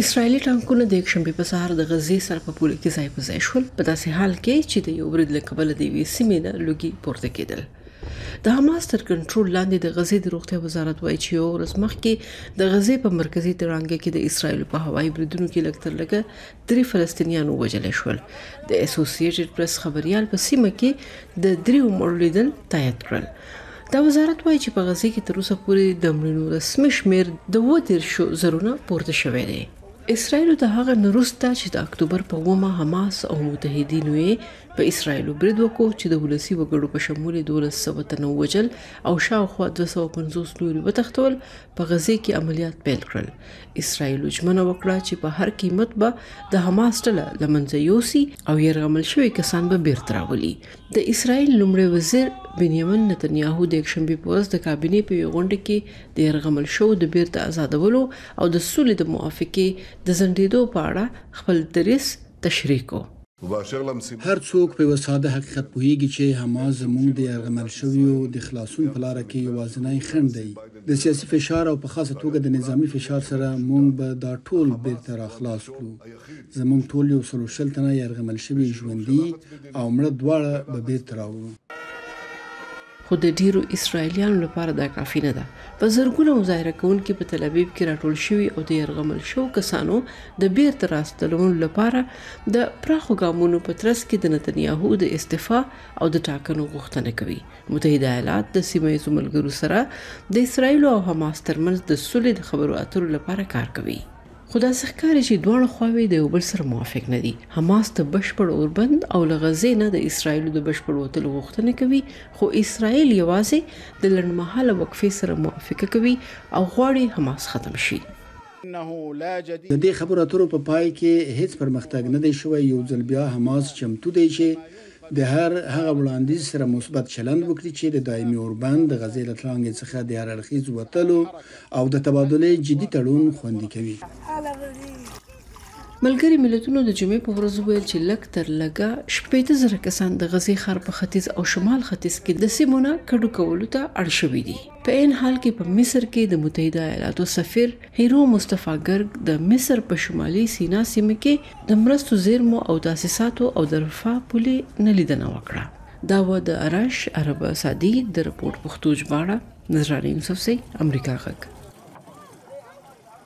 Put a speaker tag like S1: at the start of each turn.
S1: اسرایلی ټانکونه د یکشنبه په سهار د غزې سره په پوله کې ځای په ځای شول په داسې حال کې چې د یو برید له کبله د یوې سیمې نه لوګي پورته کېدل د حماس تر کنټرول لاندې د غزې د روغتیا وزارت وایي چې یو ورځ مخکې د غزې په مرکزی ترانګه کې د اسرایل په هوایي بریدونو کې لګتر لګه درې فلسطینیان ووجل شول د اسوسییټډ پریس خبريال په سیمه کې د دریو مړو لیدل تایید کړل دا وزارت وایي چې په غزه کې تر اوسه پورې د مړینو رسمي شمیر د وتر شو زرونه پورته شوې دي اسرایل د هغه نورسته چې د اکتوبر په ومه حماس او متحدینو یې په اسرایل برید وکړ چې د ولسی وګړو په شمول 1290 وجل او شاوخوا 250 نوري وتختول په غزه کې عملیات پیل کړل اسرایل ژمنه وکړه چې په هر قیمت به د حماس ټله لمنځه یوسي او یې رغمل شوی کسان به بیرته راولي د اسرایل لمړي وزیر بنیامین نتنیاهو د یکشنبه په ورځ د کابینې په یو غونډه کې د يرغمل شو د بیرته آزادولو او د سولې د موافقه د زندېدو په اړه خپل دریس تشریح کړ
S2: هر څوک په وساده حقیقت پوهیږي چې حماس زموږ د یرغمل شویو د خلاصون په لار کې یوازینی خند دی د سیاسي فشار او په خاصه توګه د نظامی فشار سره موږ به دا ټول بیرته را خلاص کړو زموږ ټول یو سلوشل تنه یرغمل شوی ژوندۍ او مړه دواړه به بیرته راوړو
S1: خو د ډیرو اسرایلیانو لپاره دا کافی نه ده په زرګونه مظاهره کوونکي په تل ابیب کې راټول شوي او د يرغمل شو کسانو د بیرته راستلون لپاره د پراخو ګامونو په ترڅ کې د نتنیاهو د استعفا او د ټاکنو غوښتنه کوي متحده ایالات د سیمه ایزو ملګرو سره د اسرایل او حماس ترمنځ د سولې د خبرو اترو لپاره کار کوي خو دا ښکاري چې دواړه خواوې د یو بل سره موافق نه دي حماس ته بشپړ اوربند او لغزه نه د اسرایل د بشپړ وتلو غوښتنه کوي خو اسرایل یوازې د لړمحاله وقفې سره موافقه کوي او غواړي حماس ختم شي
S2: د دې خبرو اترو په پای کې هیڅ پرمختګ نه دی شوی یو ځل بیا حماس چمتو دی چې د هر هغه وړاندیز سره مثبت چلند وکړي چې د دایمي اوربند د غزې لټلانګ څخه د هر اړخیز وتلو او د تبادله جدي تړون خوندي کوي
S1: ملګری ملتونو د جمعې په ورځ ویل چې لک تر لګه شپږ زره کسان د غزي خار په ختیځ او شمال ختیځ کې د سیمونه کډو کولو ته اړ شوې دي په عین حال کې په مصر کې د متحده ایالاتو سفیر هیرو مصطفی ګرګ د مصر په شمالي سینا سیمه کې د مرستو زیرمو او تاسیساتو او د رفاه پولې نه لیدنه وکړه دا و د ارش عرب سعودي د رپورت پښتو ژباړه نظرانه یوسف سي امریکا غک